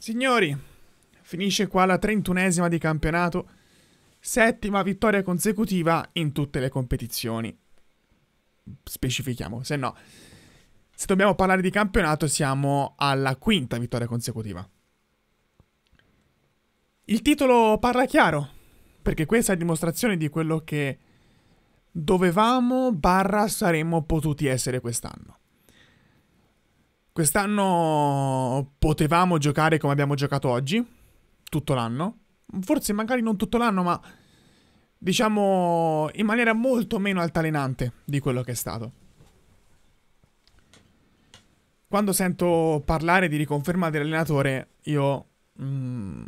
Signori, finisce qua la trentunesima di campionato, settima vittoria consecutiva in tutte le competizioni. Specifichiamo, se no, se dobbiamo parlare di campionato siamo alla quinta vittoria consecutiva. Il titolo parla chiaro, perché questa è dimostrazione di quello che dovevamo barra saremmo potuti essere quest'anno. Quest'anno potevamo giocare come abbiamo giocato oggi, tutto l'anno. Forse magari non tutto l'anno, ma diciamo in maniera molto meno altalenante di quello che è stato. Quando sento parlare di riconferma dell'allenatore, io mh, mm,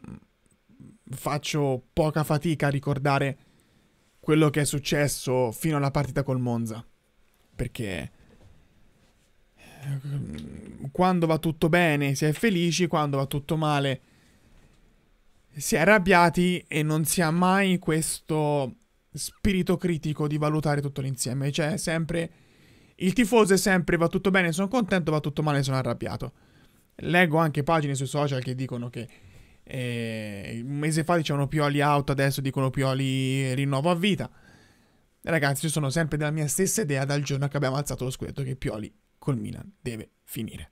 faccio poca fatica a ricordare quello che è successo fino alla partita col Monza. Perché quando va tutto bene si è felici, quando va tutto male si è arrabbiati e non si ha mai questo spirito critico di valutare tutto l'insieme. Cioè, sempre il tifoso è sempre va tutto bene, sono contento, va tutto male, sono arrabbiato. Leggo anche pagine sui social che dicono che eh, un mese fa dicevano Pioli out, adesso dicono Pioli rinnovo a vita. Ragazzi, io sono sempre della mia stessa idea dal giorno che abbiamo alzato lo scudetto che Pioli col Milan deve finire.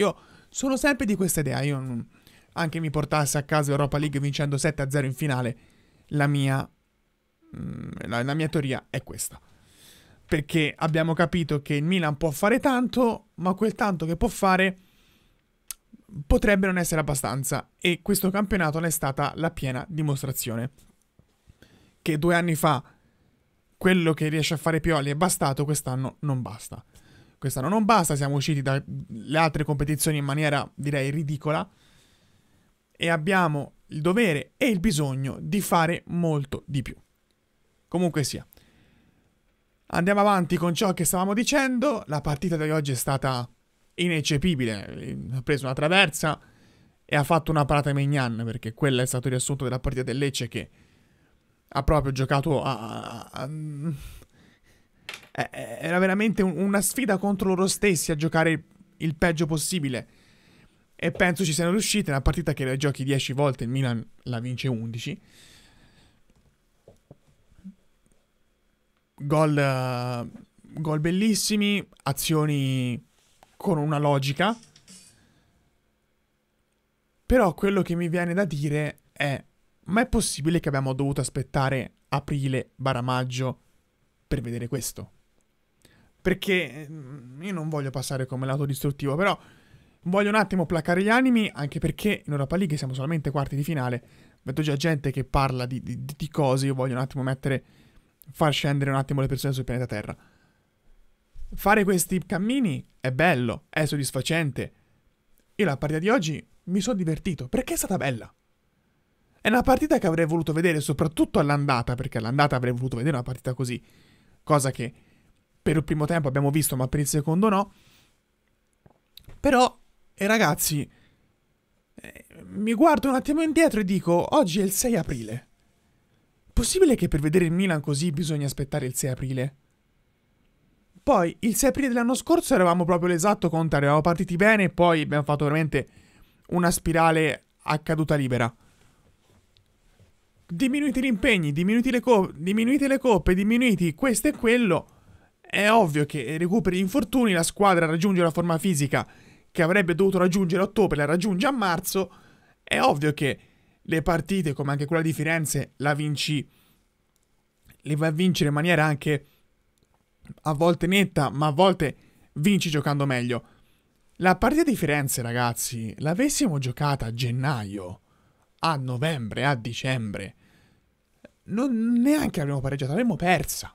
Io sono sempre di questa idea. Io anche mi portasse a casa Europa League vincendo 7-0 in finale, la mia, mm, la, la mia teoria è questa. Perché abbiamo capito che il Milan può fare tanto, ma quel tanto che può fare potrebbe non essere abbastanza. E questo campionato ne è stata la piena dimostrazione. Che due anni fa quello che riesce a fare Pioli è bastato, quest'anno non basta quest'anno non basta, siamo usciti dalle altre competizioni in maniera direi ridicola e abbiamo il dovere e il bisogno di fare molto di più. Comunque sia. Andiamo avanti con ciò che stavamo dicendo, la partita di oggi è stata ineccepibile, ha preso una traversa e ha fatto una parata Mignan perché quello è stato il riassunto della partita del Lecce che ha proprio giocato a, a, a eh, eh, era veramente una sfida contro loro stessi a giocare il peggio possibile. E penso ci siano riusciti. Una partita che la giochi 10 volte, il Milan la vince 11. Gol, uh, gol bellissimi, azioni con una logica. Però quello che mi viene da dire è: ma è possibile che abbiamo dovuto aspettare aprile-maggio per vedere questo? Perché mm, io non voglio passare come lato distruttivo, però voglio un attimo placare gli animi, anche perché in Europa League siamo solamente quarti di finale. Vedo già gente che parla di, di, di cose, io voglio un attimo mettere, far scendere un attimo le persone sul pianeta Terra. Fare questi cammini è bello, è soddisfacente. Io la partita di oggi mi sono divertito, perché è stata bella. È una partita che avrei voluto vedere, soprattutto all'andata, perché all'andata avrei voluto vedere una partita così. Cosa che per il primo tempo abbiamo visto, ma per il secondo no. Però, e eh, ragazzi, eh, mi guardo un attimo indietro e dico, oggi è il 6 aprile. Possibile che per vedere il Milan così bisogna aspettare il 6 aprile? Poi, il 6 aprile dell'anno scorso eravamo proprio l'esatto contrario, eravamo partiti bene e poi abbiamo fatto veramente una spirale a caduta libera. Diminuiti gli impegni, diminuiti le, co- diminuiti le coppe, diminuiti questo e quello è ovvio che recuperi gli infortuni, la squadra raggiunge la forma fisica che avrebbe dovuto raggiungere a ottobre, la raggiunge a marzo. È ovvio che le partite, come anche quella di Firenze, la vinci, le vai a vincere in maniera anche a volte netta, ma a volte vinci giocando meglio. La partita di Firenze, ragazzi, l'avessimo giocata a gennaio, a novembre, a dicembre, non neanche l'avremmo pareggiata, l'avremmo persa.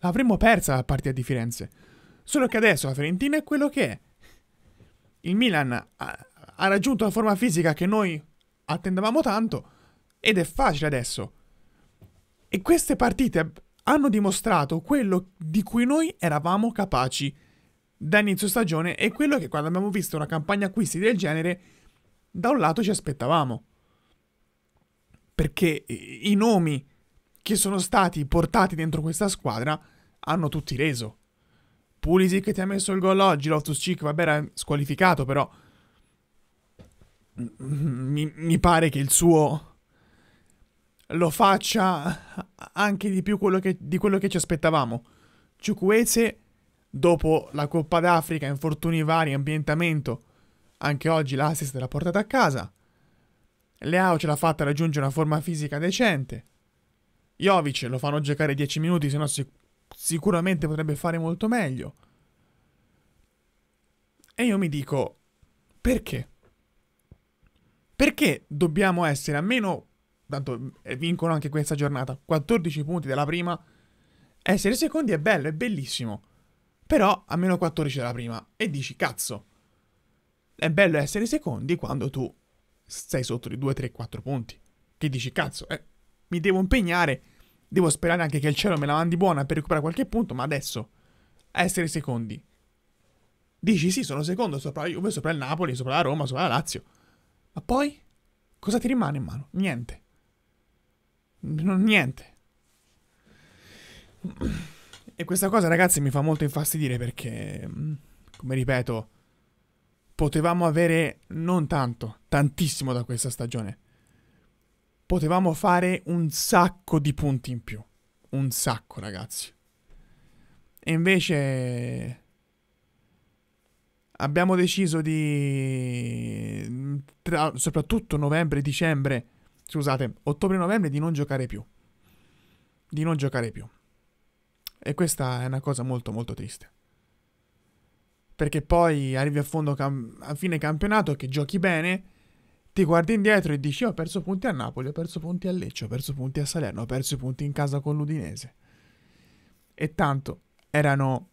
L'avremmo persa la partita di Firenze. Solo che adesso la Fiorentina è quello che è. Il Milan ha, ha raggiunto la forma fisica che noi attendevamo tanto ed è facile adesso. E queste partite hanno dimostrato quello di cui noi eravamo capaci da inizio stagione e quello che quando abbiamo visto una campagna acquisti del genere, da un lato ci aspettavamo. Perché i nomi che sono stati portati dentro questa squadra hanno tutti reso. Pulisic ti ha messo il gol oggi, Loftus Cheek, vabbè, era squalificato, però mi, mi, pare che il suo lo faccia anche di più quello che, di quello che ci aspettavamo. Ciucuese, dopo la Coppa d'Africa, infortuni vari, ambientamento, anche oggi l'assist l'ha portata a casa. Leao ce l'ha fatta raggiungere una forma fisica decente. Jovic lo fanno giocare 10 minuti, se no sic sicuramente potrebbe fare molto meglio. E io mi dico, perché? Perché dobbiamo essere almeno, tanto eh, vincono anche questa giornata, 14 punti dalla prima, essere secondi è bello, è bellissimo. Però a meno 14 dalla prima e dici, cazzo, è bello essere secondi quando tu sei sotto di 2, 3, 4 punti. Che dici, cazzo, eh, mi devo impegnare Devo sperare anche che il cielo me la mandi buona per recuperare qualche punto, ma adesso essere secondi. Dici sì, sono secondo sopra la Juve, sopra il Napoli, sopra la Roma, sopra la Lazio. Ma poi cosa ti rimane in mano? Niente. Non niente. E questa cosa, ragazzi, mi fa molto infastidire perché, come ripeto, potevamo avere non tanto, tantissimo da questa stagione potevamo fare un sacco di punti in più. Un sacco, ragazzi. E invece abbiamo deciso di tra, soprattutto novembre dicembre scusate ottobre novembre di non giocare più di non giocare più e questa è una cosa molto molto triste perché poi arrivi a fondo cam- a fine campionato che giochi bene ti guardi indietro e dici: Ho perso punti a Napoli, ho perso punti a Lecce, ho perso punti a Salerno, ho perso i punti in casa con l'Udinese. E tanto erano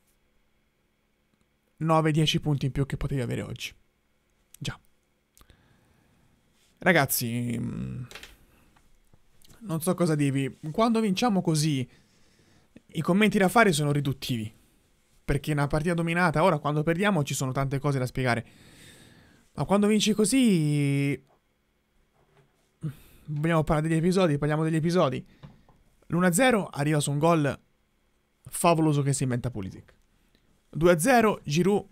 9-10 punti in più che potevi avere oggi. Già. Ragazzi, mm, non so cosa dirvi. Quando vinciamo così, i commenti da fare sono riduttivi. Perché è una partita dominata. Ora, quando perdiamo, ci sono tante cose da spiegare. Ma quando vinci così... Vogliamo parlare degli episodi, parliamo degli episodi. L'1-0 arriva su un gol favoloso che si inventa Pulisic. 2-0 Giroud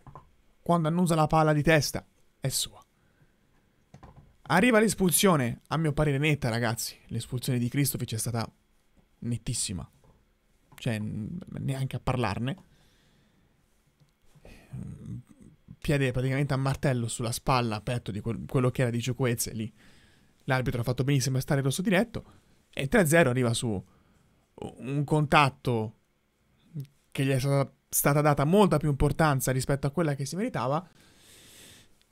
quando annusa la palla di testa è sua. Arriva l'espulsione, a mio parere netta ragazzi, l'espulsione di Cristofic è stata nettissima. Cioè neanche a parlarne. piede praticamente a martello sulla spalla, a petto di quello che era di Ciuquezze lì. L'arbitro ha fatto benissimo a stare rosso diretto. E 3-0 arriva su un contatto che gli è stata, stata, data molta più importanza rispetto a quella che si meritava.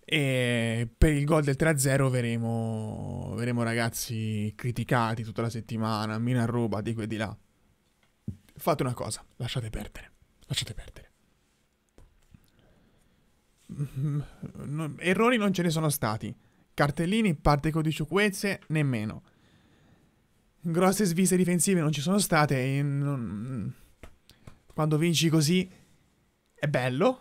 E per il gol del 3-0 veremo, veremo ragazzi criticati tutta la settimana, mina roba di qua e di là. Fate una cosa, lasciate perdere, lasciate perdere. Mm-hmm. errori non ce ne sono stati. Cartellini, parte codiciuquezze, nemmeno. Grosse sviste difensive non ci sono state. E non... Quando vinci così è bello.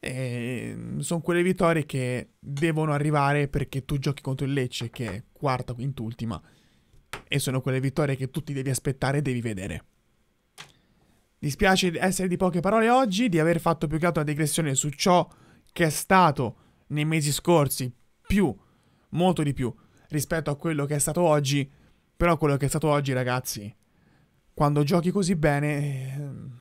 E sono quelle vittorie che devono arrivare perché tu giochi contro il Lecce, che è quarta, quintultima. E sono quelle vittorie che tu ti devi aspettare e devi vedere. Dispiace essere di poche parole oggi, di aver fatto più che altro una digressione su ciò che è stato nei mesi scorsi, più, molto di più, rispetto a quello che è stato oggi. Però quello che è stato oggi, ragazzi, quando giochi così bene, ehm,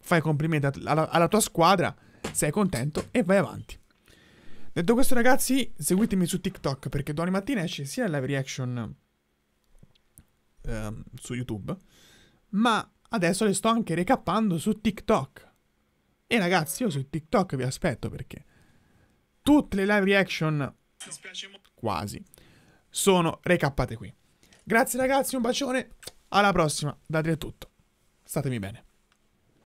fai complimenti alla, tua squadra, sei contento e vai avanti. Detto questo, ragazzi, seguitemi su TikTok perché domani mattina esce sia la live reaction eh, su YouTube, ma adesso le sto anche recappando su TikTok. E ragazzi, io su TikTok vi aspetto perché tutte le live reaction, quasi, sono recappate qui. Grazie ragazzi, un bacione, alla prossima, da è tutto. Statemi bene.